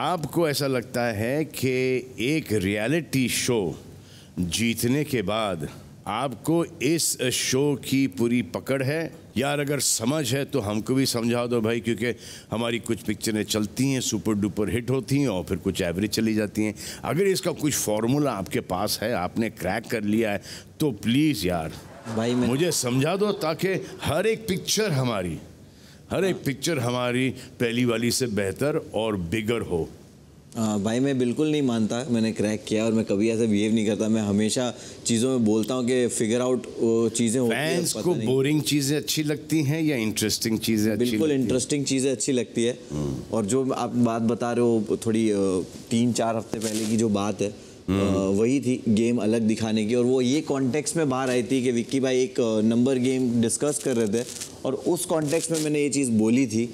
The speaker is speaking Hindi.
आपको ऐसा लगता है कि एक रियलिटी शो जीतने के बाद आपको इस शो की पूरी पकड़ है यार अगर समझ है तो हमको भी समझा दो भाई क्योंकि हमारी कुछ पिक्चरें चलती हैं सुपर डुपर हिट होती हैं और फिर कुछ एवरेज चली जाती हैं अगर इसका कुछ फार्मूला आपके पास है आपने क्रैक कर लिया है तो प्लीज़ यार भाई मुझे समझा दो ताकि हर एक पिक्चर हमारी हर एक पिक्चर हमारी पहली वाली से बेहतर और बिगर हो आ, हाँ, भाई मैं बिल्कुल नहीं मानता मैंने क्रैक किया और मैं कभी ऐसा बिहेव नहीं करता मैं हमेशा चीज़ों में बोलता हूँ कि फिगर आउट चीज़ें फैंस को बोरिंग चीज़ें अच्छी लगती हैं या इंटरेस्टिंग चीज़ें बिल्कुल इंटरेस्टिंग चीज़ें अच्छी लगती है हम्म। और जो आप बात बता रहे हो थोड़ी तीन चार हफ्ते पहले की जो बात है हम्म। वही थी गेम अलग दिखाने की और वो ये कॉन्टेक्स्ट में बाहर आई थी कि विक्की भाई एक नंबर गेम डिस्कस कर रहे थे और उस कॉन्टेक्स्ट में मैंने ये चीज़ बोली थी